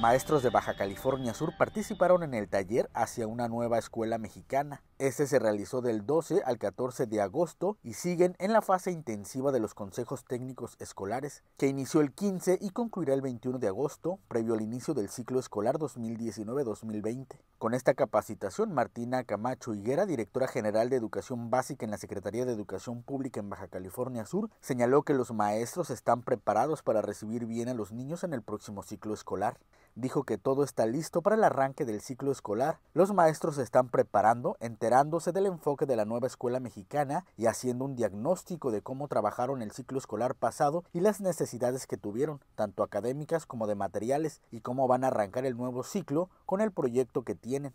Maestros de Baja California Sur participaron en el taller hacia una nueva escuela mexicana. Este se realizó del 12 al 14 de agosto y siguen en la fase intensiva de los consejos técnicos escolares, que inició el 15 y concluirá el 21 de agosto, previo al inicio del ciclo escolar 2019-2020. Con esta capacitación, Martina Camacho Higuera, directora general de Educación Básica en la Secretaría de Educación Pública en Baja California Sur, señaló que los maestros están preparados para recibir bien a los niños en el próximo ciclo escolar dijo que todo está listo para el arranque del ciclo escolar. Los maestros se están preparando, enterándose del enfoque de la nueva escuela mexicana y haciendo un diagnóstico de cómo trabajaron el ciclo escolar pasado y las necesidades que tuvieron, tanto académicas como de materiales, y cómo van a arrancar el nuevo ciclo con el proyecto que tienen.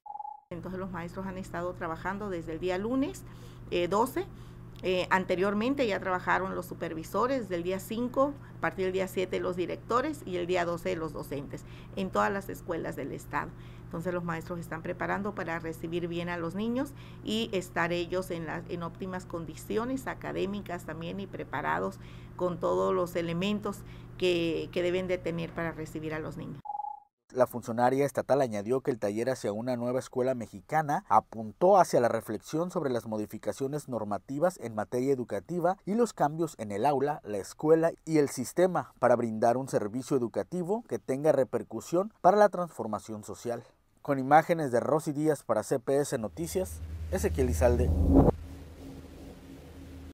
Entonces los maestros han estado trabajando desde el día lunes 12 eh, eh, anteriormente ya trabajaron los supervisores del día 5, a partir del día 7 los directores y el día 12 los docentes en todas las escuelas del estado. Entonces los maestros están preparando para recibir bien a los niños y estar ellos en, en óptimas condiciones académicas también y preparados con todos los elementos que, que deben de tener para recibir a los niños. La funcionaria estatal añadió que el taller hacia una nueva escuela mexicana apuntó hacia la reflexión sobre las modificaciones normativas en materia educativa y los cambios en el aula, la escuela y el sistema para brindar un servicio educativo que tenga repercusión para la transformación social. Con imágenes de Rosy Díaz para CPS Noticias, Ezequiel Izalde.